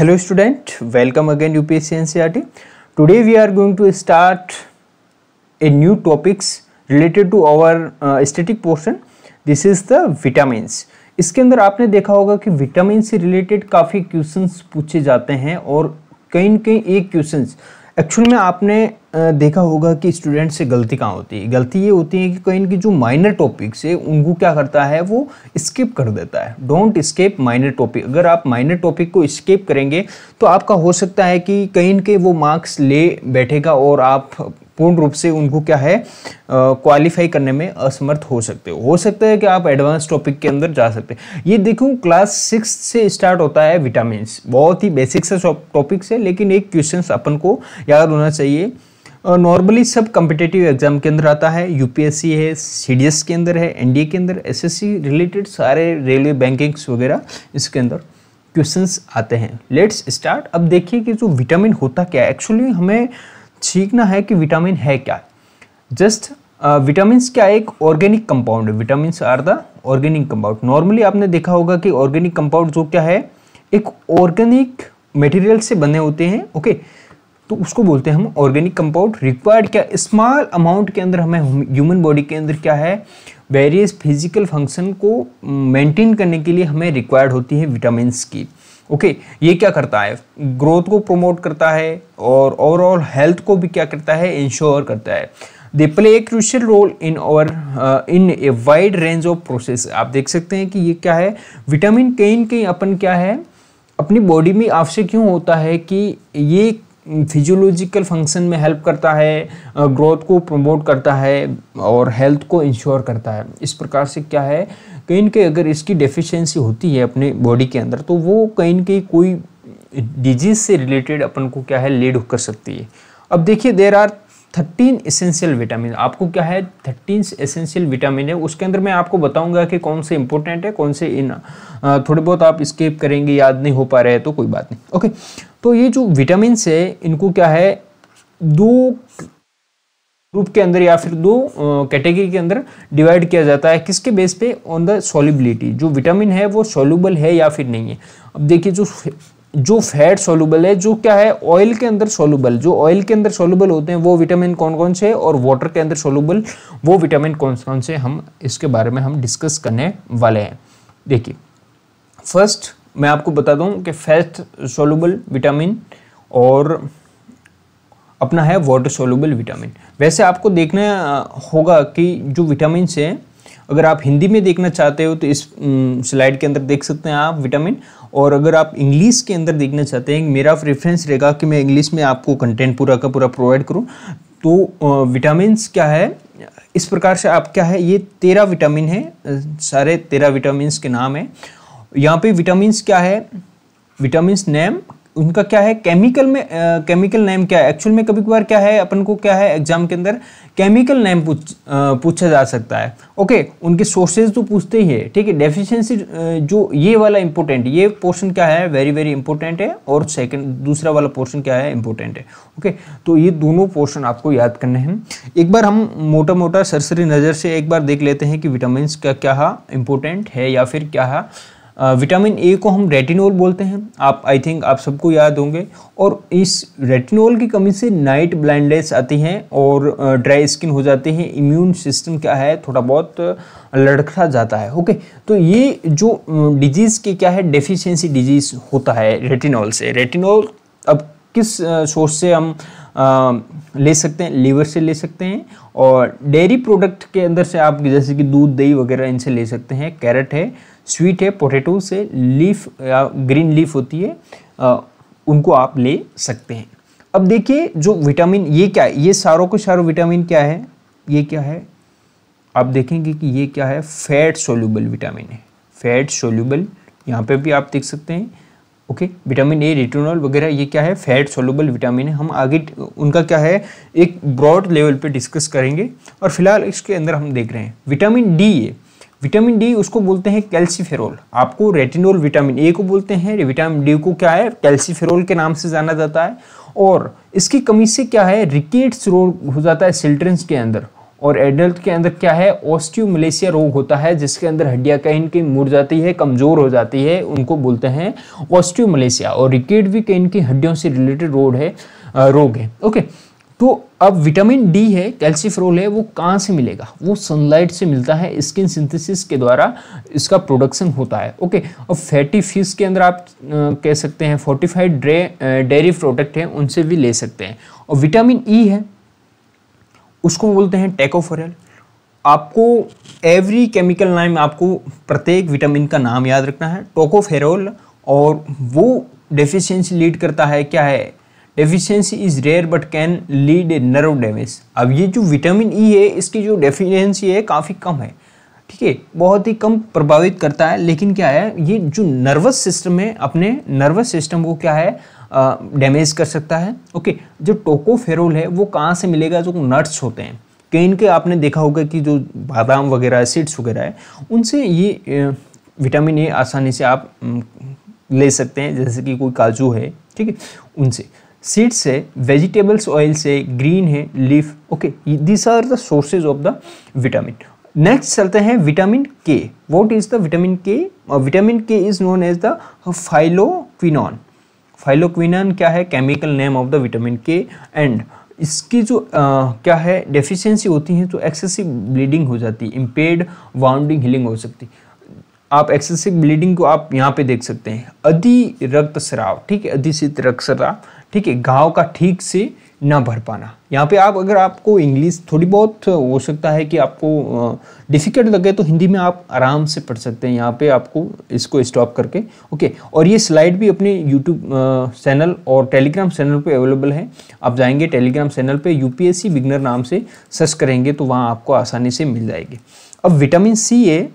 Hello student welcome again you UPSC NCERT today we are going to start a new topics related to our static portion this is the vitamins इसके अंदर आपने देखा होगा कि vitamin से related काफ़ी questions पूछे जाते हैं और कई कई एक क्वेश्चंस एक्चुअल में आपने देखा होगा कि स्टूडेंट से गलती कहाँ होती है गलती ये होती है कि कहीं इनकी जो माइनर टॉपिक्स है उनको क्या करता है वो स्किप कर देता है डोंट स्केप माइनर टॉपिक अगर आप माइनर टॉपिक को स्किप करेंगे तो आपका हो सकता है कि कहीं इनके वो मार्क्स ले बैठेगा और आप पूर्ण रूप से उनको क्या है क्वालिफाई करने में असमर्थ हो सकते हो हो सकता है कि आप एडवांस टॉपिक के अंदर जा सकते हैं ये देखूँ क्लास सिक्स से स्टार्ट होता है विटामिन बहुत ही बेसिक से टॉपिक से लेकिन एक क्वेश्चन अपन को याद होना चाहिए नॉर्मली सब कम्पिटेटिव एग्जाम के अंदर आता है यूपीएससी है एस के अंदर है एनडीए के अंदर एसएससी रिलेटेड सारे रेलवे बैंकिंग्स वगैरह इसके अंदर क्वेश्चंस आते हैं लेट्स स्टार्ट अब देखिए कि जो विटामिन होता क्या है एक्चुअली हमें सीखना है कि विटामिन है क्या जस्ट विटामिन uh, क्या एक ऑर्गेनिक कंपाउंड है vitamin are the organic compound normally आपने देखा होगा कि ऑर्गेनिक कंपाउंड जो क्या है एक ऑर्गेनिक मटेरियल से बने होते हैं ओके okay? तो उसको बोलते हैं हम ऑर्गेनिक कंपाउंड रिक्वायर्ड क्या स्मॉल अमाउंट के अंदर हमें ह्यूमन बॉडी के अंदर क्या है वेरियस फिजिकल फंक्शन को मेंटेन करने के लिए हमें रिक्वायर्ड होती है विटामिनस की ओके okay, ये क्या करता है ग्रोथ को प्रमोट करता है और ओवरऑल हेल्थ को भी क्या करता है इंश्योर करता है they play a crucial role in और in a wide range of process आप देख सकते हैं कि ये क्या है विटामिन कहीं कहीं अपन क्या है अपनी बॉडी में आपसे क्यों होता है कि ये फिजियोलॉजिकल फंक्शन में हेल्प करता है ग्रोथ को प्रमोट करता है और हेल्थ को इंश्योर करता है इस प्रकार से क्या है कहीं ना कहीं अगर इसकी डेफिशिएंसी होती है अपने बॉडी के अंदर तो वो कहीं ना कहीं कोई डिजीज से रिलेटेड अपन को क्या है लीड कर सकती है अब देखिए there are thirteen essential vitamin आपको क्या है थर्टीन एसेंशियल विटामिन है उसके अंदर मैं आपको बताऊंगा कि कौन से इंपॉर्टेंट है कौन से इन थोड़े बहुत आप स्केप करेंगे याद नहीं हो पा रहे तो कोई बात नहीं ओके तो ये जो विटामिन है इनको क्या है दो ग्रुप के अंदर या फिर दो कैटेगरी के अंदर डिवाइड किया जाता है किसके बेस पे ऑन द सॉलिबिलिटी जो विटामिन है वो सॉल्यूबल है या फिर नहीं है अब देखिए जो जो फैट सोलूबल है जो क्या है ऑयल के अंदर सोलूबल जो ऑयल के अंदर सोलूबल होते हैं वो विटामिन कौन कौन से और वाटर के अंदर सोलूबल वो विटामिन कौन कौन से हम इसके बारे में हम डिस्कस करने वाले हैं देखिए फर्स्ट मैं आपको बता दूं कि फैट सोलूबल विटामिन और अपना है वाटर सोलूबल विटामिन वैसे आपको देखना होगा कि जो विटामिन से अगर आप हिंदी में देखना चाहते हो तो इस स्लाइड के अंदर देख सकते हैं आप विटामिन और अगर आप इंग्लिश के अंदर देखना चाहते हैं मेरा प्रेफरेंस रहेगा कि मैं इंग्लिश में आपको कंटेंट पूरा का पूरा प्रोवाइड करूँ तो विटामिन क्या है इस प्रकार से आप क्या है ये तेरह विटामिन है सारे तेरह विटामिन के नाम है यहाँ पे विटामिन क्या है विटामिन नेम उनका क्या है केमिकल में केमिकल नेम क्या है एक्चुअल में कभी कभार क्या है अपन को क्या है एग्जाम के अंदर केमिकल नेम पूछा जा सकता है ओके उनके सोर्सेज तो पूछते ही है ठीक है डेफिशिएंसी जो ये वाला इंपॉर्टेंट ये पोर्शन क्या है वेरी वेरी इंपॉर्टेंट है और सेकंड दूसरा वाला पोर्शन क्या है इंपॉर्टेंट है ओके तो ये दोनों पोर्शन आपको याद करने हैं एक बार हम मोटा मोटा सरसरी नज़र से एक बार देख लेते हैं कि विटामिन का क्या इंपॉर्टेंट है या फिर क्या है? विटामिन ए को हम रेटिनोल बोलते हैं आप आई थिंक आप सबको याद होंगे और इस रेटिनोल की कमी से नाइट ब्लाइंडनेस आती है और ड्राई स्किन हो जाती है इम्यून सिस्टम क्या है थोड़ा बहुत लड़खड़ा जाता है ओके तो ये जो डिजीज़ के क्या है डेफिशिएंसी डिजीज़ होता है रेटिनॉल से रेटिनॉल अब किस सोर्स से हम ले सकते हैं लीवर से ले सकते हैं और डेयरी प्रोडक्ट के अंदर से आप जैसे कि दूध दही वगैरह इनसे ले सकते हैं कैरेट है स्वीट है पोटैटो से लीफ या ग्रीन लीफ होती है आ, उनको आप ले सकते हैं अब देखिए जो विटामिन ये क्या है ये सारों को सारों विटामिन क्या है ये क्या है आप देखेंगे कि ये क्या है फैट सोल्यूबल विटामिन है फैट सोल्यूबल यहाँ पे भी आप देख सकते हैं ओके विटामिन ए रिटोनॉल वगैरह ये क्या है फैट सोलबल विटामिन है हम आगे उनका क्या है एक ब्रॉड लेवल पे डिस्कस करेंगे और फिलहाल इसके अंदर हम देख रहे हैं विटामिन डी ये विटामिन डी उसको बोलते हैं कैल्सीफेरोल आपको रेटिनोल विटामिन ए को बोलते हैं विटामिन डी को क्या है कैल्सीफेरोल के नाम से जाना जाता है और इसकी कमी से क्या है रिकेट्स रोग हो जाता है सिल्ट्रंस के अंदर और एडल्ट के अंदर क्या है ऑस्टियोमलेशिया रोग होता है जिसके अंदर हड्डियाँ कहीं कहीं मुड़ जाती है कमज़ोर हो जाती है उनको बोलते हैं ऑस्टियोमलेशिया और रिकेट भी कहीं कहीं हड्डियों से रिलेटेड रोड है रोग है ओके तो अब विटामिन डी है कैल्सीफ्रोल है वो कहाँ से मिलेगा वो सनलाइट से मिलता है स्किन सिंथेसिस के द्वारा इसका प्रोडक्शन होता है ओके अब फैटी फिश के अंदर आप कह सकते हैं फोर्टिफाइड डेयरी प्रोडक्ट हैं उनसे भी ले सकते हैं और विटामिन ई e है उसको बोलते हैं टेकोफोरल आपको एवरी केमिकल नाम आपको प्रत्येक विटामिन का नाम याद रखना है टोकोफेरोल और वो डेफिशिएंसी लीड करता है क्या है deficiency is rare but can lead a nerve damage अब ये जो विटामिन ई e है इसकी जो डेफिशिएंसी है काफ़ी कम है ठीक है बहुत ही कम प्रभावित करता है लेकिन क्या है ये जो नर्वस सिस्टम है अपने नर्वस सिस्टम को क्या है डैमेज कर सकता है ओके जो टोकोफेरोल है वो कहाँ से मिलेगा जो नट्स होते हैं कहीं के आपने देखा होगा कि जो बादाम वगैरह सीड्स वगैरह है उनसे ये विटामिन ए आसानी से आप ले सकते हैं जैसे कि कोई काजू है ठीक है उनसे सीड्स है वेजिटेबल्स ऑयल से ग्रीन है leaf okay this are the sources of the vitamin next चलते हैं vitamin K what is the vitamin K vitamin K is known as the phylloquinone phylloquinone क्या है chemical name of the vitamin K and इसकी जो आ, क्या है deficiency होती है तो एक्सेसिव ब्लीडिंग हो जाती है इम्पेयर्ड वाउंडिंग हीलिंग हो सकती आप एक्सेसिव ब्लीडिंग को आप यहाँ पे देख सकते हैं अधि रक्त ठीक है अधिशित रक्त ठीक है घाव का ठीक से ना भर पाना यहाँ पे आप अगर आपको इंग्लिश थोड़ी बहुत हो सकता है कि आपको डिफ़िकल्ट लगे तो हिंदी में आप आराम से पढ़ सकते हैं यहाँ पे आपको इसको स्टॉप करके ओके और ये स्लाइड भी अपने यूट्यूब चैनल और टेलीग्राम चैनल पे अवेलेबल है आप जाएंगे टेलीग्राम चैनल पे यूपीएससी बिगनर नाम से सर्च करेंगे तो वहाँ आपको आसानी से मिल जाएगी अब विटामिन सी ए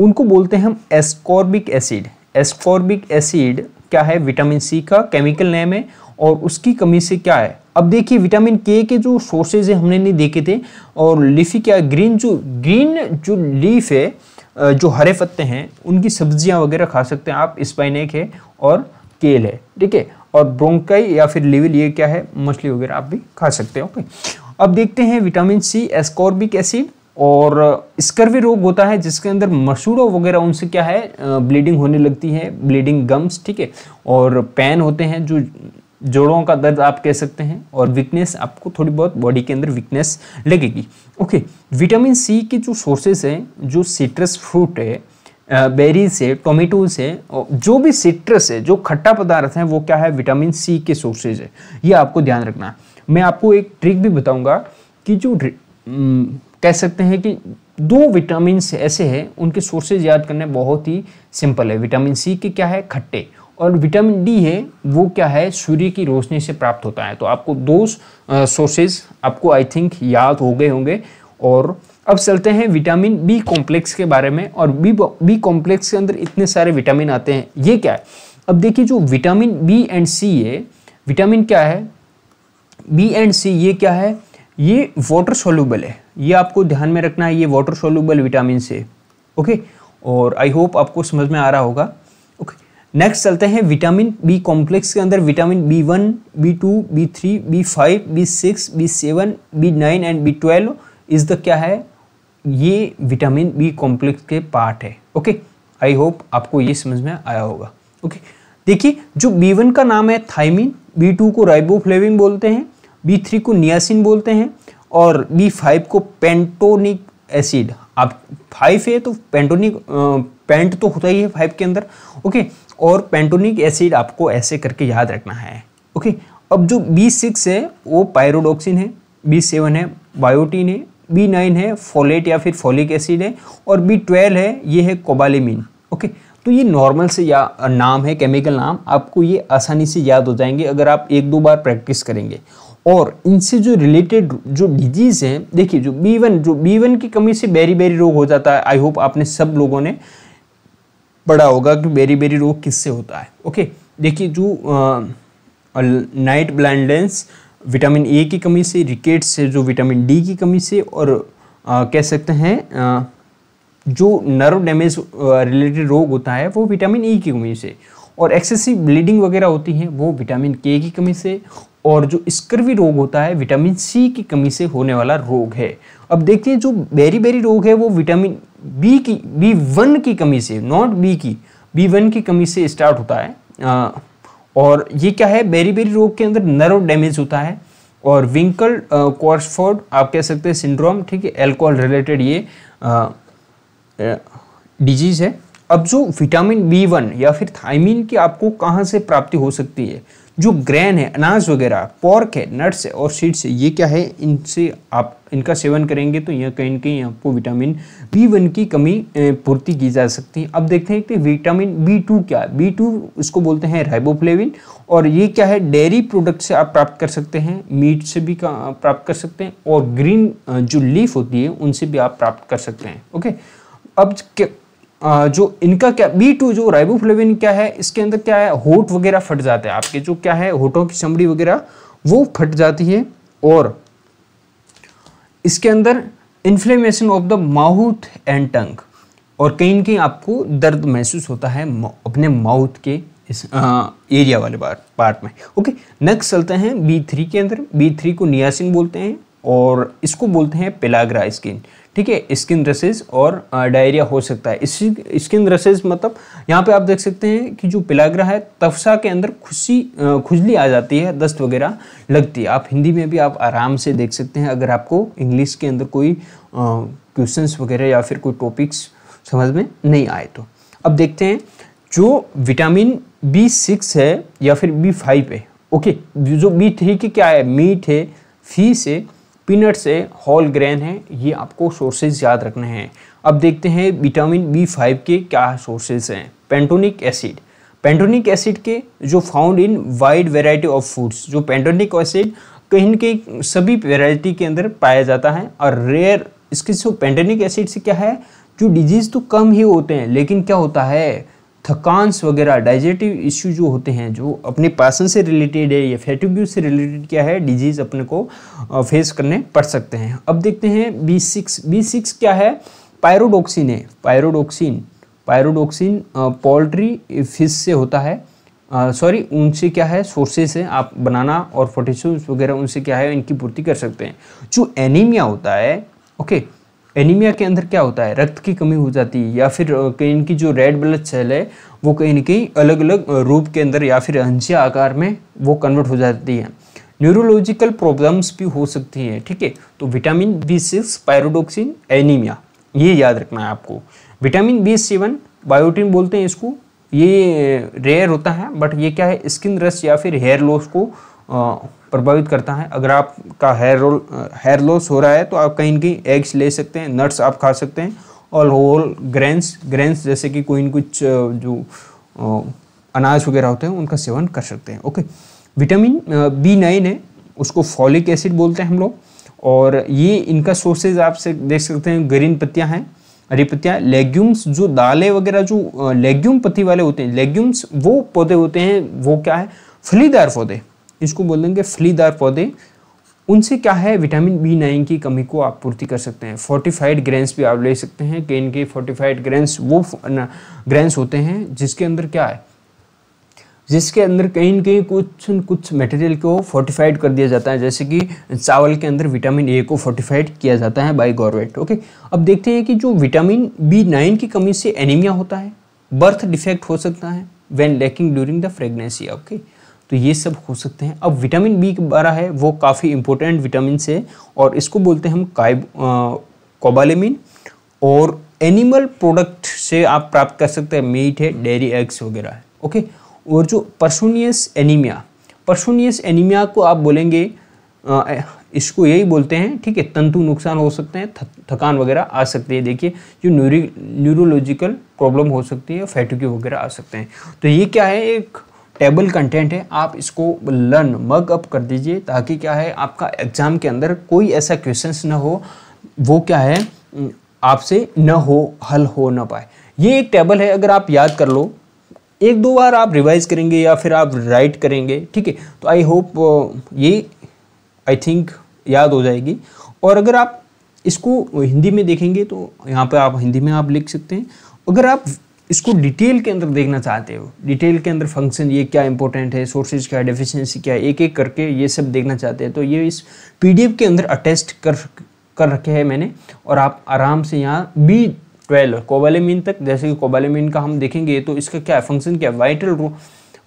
उनको बोलते हैं हम एस्कॉर्बिक एसिड एस्कॉर्बिक एसिड क्या है विटामिन सी का केमिकल नेम है और उसकी कमी से क्या है अब देखिए विटामिन के के जो सोर्सेज है हमने नहीं देखे थे और लिफी क्या ग्रीन जो ग्रीन जो लीफ है जो हरे पत्ते हैं उनकी सब्जियां वगैरह खा सकते हैं आप स्पाइनेक है और केल है ठीक है और ब्रोंकाई या फिर लिविल ये क्या है मछली वगैरह आप भी खा सकते हैं ओके अब देखते हैं विटामिन सी एस्कॉर्बिक एसिड और स्कर्वी रोग होता है जिसके अंदर मसूड़ों वगैरह उनसे क्या है ब्लीडिंग होने लगती है ब्लीडिंग गम्स ठीक है और पैन होते हैं जो जोड़ों का दर्द आप कह सकते हैं और वीकनेस आपको थोड़ी बहुत बॉडी के अंदर वीकनेस लगेगी ओके विटामिन सी के जो सोर्सेस हैं जो सिट्रस फ्रूट है बेरीज है टोमेटोज है जो भी सिट्रस है जो खट्टा पदार्थ है वो क्या है विटामिन सी के सोर्सेज है ये आपको ध्यान रखना है मैं आपको एक ट्रिक भी बताऊँगा कि जो कह सकते हैं कि दो विटामिन ऐसे हैं उनके सोर्सेज याद करने बहुत ही सिंपल है विटामिन सी के क्या है खट्टे और विटामिन डी है वो क्या है सूर्य की रोशनी से प्राप्त होता है तो आपको दो सोर्सेज आपको आई थिंक याद हो गए होंगे और अब चलते हैं विटामिन बी कॉम्प्लेक्स के बारे में और बी बी कॉम्प्लेक्स के अंदर इतने सारे विटामिन आते हैं ये क्या है अब देखिए जो विटामिन बी एंड सी है विटामिन क्या है बी एंड सी ये क्या है ये वाटर सोल्यूबल है ये आपको ध्यान में रखना है ये वाटर सोल्यूबल विटामिन से ओके और आई होप आपको समझ में आ रहा होगा नेक्स्ट चलते हैं विटामिन बी कॉम्प्लेक्स के अंदर vitamin B one B two B three B five B six B seven B nine and B twelve is the क्या है ये विटामिन बी कॉम्प्लेक्स के पार्ट है ओके आई होप आपको ये समझ में आया होगा ओके देखिए जो बी वन का नाम है थाइमिन बी टू को राइबोफ्लेविन बोलते हैं बी थ्री को नियासिन बोलते हैं और बी फाइव को पेंटोनिक एसिड आप फाइव है तो पेंटोनिक पेंट तो होता ही है फाइव के अंदर ओके और पेंटोनिक एसिड आपको ऐसे करके याद रखना है ओके अब जो बी सिक्स है वो पायरोडोक्सिन है बी सेवन है बायोटीन है बी नाइन है फोलेट या फिर फोलिक एसिड है और बी ट्वेल्व है ये है कोबालिमिन ओके तो ये नॉर्मल से या नाम है केमिकल नाम आपको ये आसानी से याद हो जाएंगे अगर आप एक दो बार प्रैक्टिस करेंगे और इनसे जो रिलेटेड जो डिजीज़ हैं देखिए जो बी वन जो बी वन की कमी से बेरी बेरी रोग हो जाता है आई होप आपने सब लोगों ने बड़ा होगा कि बेरी बेरी रोग किससे होता है ओके देखिए जो नाइट ब्लाइंडनेस विटामिन ए की कमी से रिकेट से जो विटामिन डी की कमी से और आ, कह सकते हैं आ, जो नर्व डैमेज रिलेटेड रोग होता है वो विटामिन ई e की कमी से और एक्सेसिव ब्लीडिंग वगैरह होती है वो विटामिन के की कमी से और जो स्कर्वी रोग होता है विटामिन सी की कमी से होने वाला रोग है अब देखते हैं जो बेरी बेरी रोग है वो विटामिन बी की बी वन की कमी से नॉट बी की बी वन की कमी से स्टार्ट होता है आ, और ये क्या है बेरी बेरी रोग के अंदर नर्व डैमेज होता है और विंकल कॉर्सफोर्ड आप कह सकते हैं सिंड्रोम ठीक है एल्कोहल रिलेटेड ये डिजीज़ है अब जो विटामिन बी वन या फिर थाइमिन की आपको कहाँ से प्राप्ति हो सकती है जो ग्रैन है अनाज वगैरह पॉर्क है नट्स है और सीड्स है ये क्या है इनसे आप इनका सेवन करेंगे तो यहाँ कहीं कहीं आपको विटामिन बी वन की कमी पूर्ति की जा सकती है अब देखते हैं कि विटामिन बी टू क्या है बी टू इसको बोलते हैं राइबोफ्लेविन और ये क्या है डेयरी प्रोडक्ट से आप प्राप्त कर सकते हैं मीट से भी प्राप्त कर सकते हैं और ग्रीन जो लीफ होती है उनसे भी आप प्राप्त कर सकते हैं ओके अब जो इनका क्या बी टू जो राइबोफ्लेविन क्या है इसके अंदर क्या है होट वगैरह फट जाते हैं आपके जो क्या है होटों की चमड़ी वगैरह वो फट जाती है और इसके अंदर inflammation of the mouth and tongue और कहीं ना कहीं आपको दर्द महसूस होता है अपने माउथ के इस आ, एरिया वाले पार्ट में ओके नेक्स्ट चलते हैं बी थ्री के अंदर बी थ्री को नियासिन बोलते हैं और इसको बोलते हैं पेलाग्रा स्किन ठीक है स्किन रसेज और डायरिया हो सकता है स्किन रसेज मतलब यहाँ पे आप देख सकते हैं कि जो पिलाग्रा है तफसा के अंदर खुशी खुजली आ जाती है दस्त वगैरह लगती है आप हिंदी में भी आप आराम से देख सकते हैं अगर आपको इंग्लिश के अंदर कोई क्वेश्चन वगैरह या फिर कोई टॉपिक्स समझ में नहीं आए तो अब देखते हैं जो विटामिन बी सिक्स है या फिर बी फाइव है ओके जो बी थ्री के क्या है मीट है फीस है पीनट्स है हॉल ग्रेन है ये आपको सोर्सेज याद रखने हैं अब देखते हैं विटामिन बी फाइव के क्या सोर्सेज हैं पेंटोनिक एसिड पेंटोनिक एसिड के जो found in wide variety of foods जो पेंटोनिक एसिड कहीं के कहीं सभी वेराइटी के अंदर पाया जाता है और रेयर इसके जो पेंटोनिक एसिड से क्या है जो डिजीज़ तो कम ही होते हैं लेकिन क्या होता है थकानस वगैरह डाइजेटिव इश्यू जो होते हैं जो अपने पासन से रिलेटेड है या फेटिग्यू से रिलेटेड क्या है डिजीज़ अपने को फेस करने पड़ सकते हैं अब देखते हैं बी सिक्स बी सिक्स क्या है पायरोडोक्सिन है पायरोडोक्सिन पायरोडोक्सिन पोल्ट्री फिश से होता है सॉरी उनसे क्या है सोर्सेस है आप बनाना और पोटेशियम वगैरह उनसे क्या है इनकी पूर्ति कर सकते हैं जो एनीमिया होता है ओके okay, एनीमिया के अंदर क्या होता है रक्त की कमी हो जाती है या फिर कहीं इनकी जो रेड ब्लड सेल है वो कहीं ना कहीं अलग अलग रूप के अंदर या फिर अंशिया आकार में वो कन्वर्ट हो जाती है न्यूरोलॉजिकल प्रॉब्लम्स भी हो सकती हैं ठीक है तो vitamin B six pyridoxine anaemia ये याद रखना है आपको विटामिन बी सेवन बायोटिन बोलते हैं इसको ये रेयर होता है बट ये क्या है स्किन रस या फिर हेयर लॉस को आ, प्रभावित करता है अगर आपका हेयर रोल हेयर लॉस हो रहा है तो आप कहीं कहीं एग्स ले सकते हैं नट्स आप खा सकते हैं और होल ग्रेन्स ग्रेन्स जैसे कि कोई कुछ जो अनाज वगैरह होते हैं उनका सेवन कर सकते हैं ओके विटामिन बी नाइन है उसको फॉलिक एसिड बोलते हैं हम लोग और ये इनका सोर्सेज आप से देख सकते हैं ग्रीन पत्तियाँ हैं हरी पत्तियाँ लेग्यूम्स जो दालें वगैरह जो लेग्यूम पत्ती वाले होते हैं लेग्यूम्स वो पौधे होते हैं वो क्या है फलीदार पौधे इसको बोल देंगे फलीदार पौधे उनसे क्या है विटामिन बी नाइन की कमी को आप पूर्ति कर सकते हैं फोर्टिफाइड ग्रेन्स भी आप ले सकते हैं कि इनके फोर्टिफाइड ग्रेन्स वो ग्रेन्स होते हैं जिसके अंदर क्या है जिसके अंदर कहीं ना कहीं कुछ न कुछ मटेरियल को फोर्टिफाइड कर दिया जाता है जैसे कि चावल के अंदर विटामिन ए को फोर्टिफाइड किया जाता है बाय गवर्नमेंट ओके अब देखते हैं कि जो विटामिन बी नाइन की कमी से एनीमिया होता है बर्थ डिफेक्ट हो सकता है when lacking during the pregnancy okay okay? तो ये सब हो सकते हैं अब विटामिन बी बारह है वो काफ़ी इंपॉर्टेंट विटामिन से और इसको बोलते हैं हम काइब कोबालेमिन और एनिमल प्रोडक्ट से आप प्राप्त कर सकते हैं मीट है डेयरी एग्स वगैरह है ओके और जो पर्सोनियस एनीमिया पर्सोनियस एनीमिया को आप बोलेंगे आ, इसको यही बोलते हैं ठीक है तंतु नुकसान हो सकते हैं थकान वगैरह आ सकती है देखिए जो न्यूरी न्यूरोलॉजिकल प्रॉब्लम हो सकती है फैटुकी वगैरह आ सकते हैं तो ये क्या है एक टेबल कंटेंट है आप इसको लर्न मग अप कर दीजिए ताकि क्या है आपका एग्ज़ाम के अंदर कोई ऐसा क्वेश्चन ना हो वो क्या है आपसे न हो हल हो ना पाए ये एक टेबल है अगर आप याद कर लो एक दो बार आप रिवाइज करेंगे या फिर आप राइट करेंगे ठीक है तो आई होप ये आई थिंक याद हो जाएगी और अगर आप इसको हिंदी में देखेंगे तो यहाँ पर आप हिंदी में आप लिख सकते हैं अगर आप इसको डिटेल के अंदर देखना चाहते हो डिटेल के अंदर फंक्शन ये क्या इंपॉर्टेंट है सोर्सेज क्या डेफिशिएंसी क्या एक एक करके ये सब देखना चाहते हैं तो ये इस पीडीएफ के अंदर अटेस्ट कर कर रखे हैं मैंने और आप आराम से यहाँ बी ट्वेल्व कोबालेमीन तक जैसे कि कोबालेमिन का हम देखेंगे तो इसका क्या है फंक्शन क्या है वाइटल रो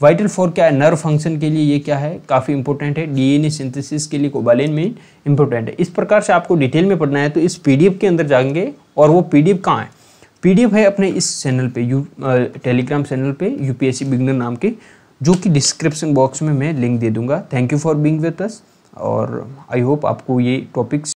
वाइटल फॉर क्या है नर्व फंक्शन के लिए ये क्या है काफ़ी इंपॉर्टेंट है डीएनए सिंथेसिस के लिए कोबालेमिन में इंपॉर्टेंट है इस प्रकार से आपको डिटेल में पढ़ना है तो इस पीडीएफ के अंदर जाएंगे और वो पीडीएफ कहाँ है पीडीएफ है अपने इस चैनल पे यू टेलीग्राम चैनल पे यूपीएससी बिगनर नाम के जो कि डिस्क्रिप्शन बॉक्स में मैं लिंक दे दूंगा thank you for being with us और आई होप आपको ये टॉपिक्स